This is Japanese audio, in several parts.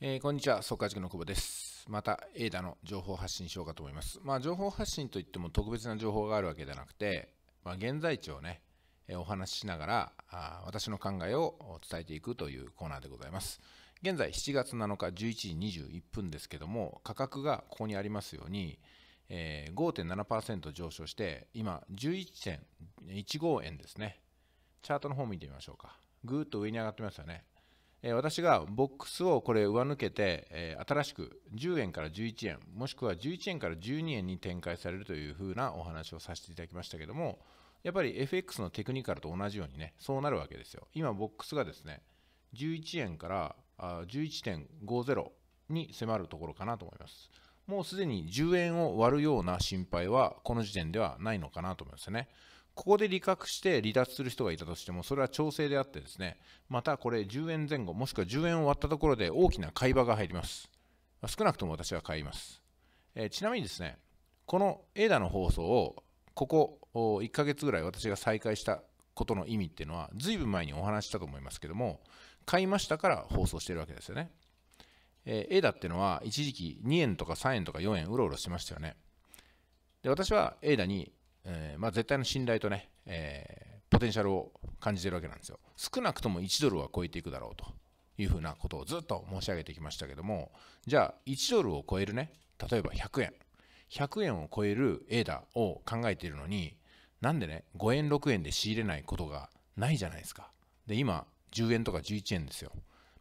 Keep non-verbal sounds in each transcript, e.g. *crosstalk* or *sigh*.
えー、こんにちは、速化塾の久保です。また、エイダの情報発信しようかと思います。まあ、情報発信といっても特別な情報があるわけではなくて、まあ、現在地をね、えー、お話ししながらあ、私の考えを伝えていくというコーナーでございます。現在、7月7日11時21分ですけども、価格がここにありますように、えー、5.7%上昇して、今、11.15円ですね。チャートの方見てみましょうか。ぐーっと上に上がってますよね。え私がボックスをこれ上抜けて、え新しく10円から11円もしくは11円から12円に展開されるというふうなお話をさせていただきましたけどもやっぱり FX のテクニカルと同じようにねそうなるわけですよ今ボックスがですね11円から11.50に迫るところかなと思いますもうすでに10円を割るような心配は、この時点ではないのかなと思いますね。ここで利確して離脱する人がいたとしても、それは調整であってですね、またこれ10円前後、もしくは10円を割ったところで大きな買い場が入ります。少なくとも私は買います。えちなみにですね、この A ダの放送を、ここ1ヶ月ぐらい私が再開したことの意味っていうのは、ずいぶん前にお話したと思いますけども、買いましたから放送してるわけですよね。えー、エイっていうのは一時期2円とか3円とか4円うろうろしてましたよね。で私はエイダに、えー、まあ、絶対の信頼とね、えー、ポテンシャルを感じてるわけなんですよ。少なくとも1ドルは超えていくだろうというふうなことをずっと申し上げてきましたけどもじゃあ1ドルを超えるね例えば100円100円を超えるエイダを考えているのになんでね5円6円で仕入れないことがないじゃないですか。で今10円とか11円ですよ。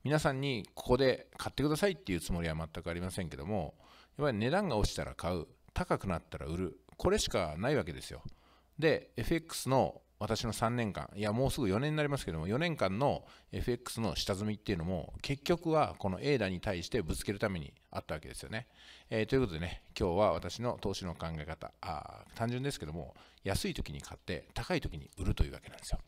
皆さんにここで買ってくださいっていうつもりは全くありませんけども、やっぱり値段が落ちたら買う、高くなったら売る、これしかないわけですよ。で、FX の私の3年間、いや、もうすぐ4年になりますけども、4年間の FX の下積みっていうのも、結局はこの ADA に対してぶつけるためにあったわけですよね。えー、ということでね、今日は私の投資の考え方あ、単純ですけども、安い時に買って、高い時に売るというわけなんですよ。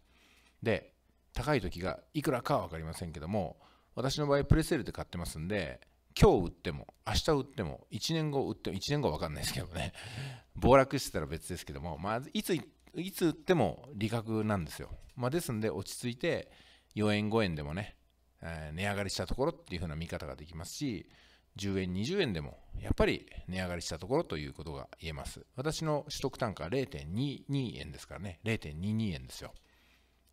で、高い時がいくらかは分かりませんけども、私の場合プレセールで買ってますんで今日売っても明日売っても1年後売っても1年後は分かんないですけどね *laughs* 暴落してたら別ですけども、まあ、いついつ売っても利確なんですよ、まあ、ですんで落ち着いて4円5円でもね、え値上がりしたところっていう風な見方ができますし10円20円でもやっぱり値上がりしたところということが言えます私の取得単価は0.22円ですからね0.22円ですよ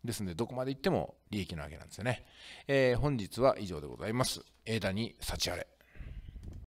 ですので、どこまで行っても利益なわけなんですよね。えー、本日は以上でございます。枝に幸あれ。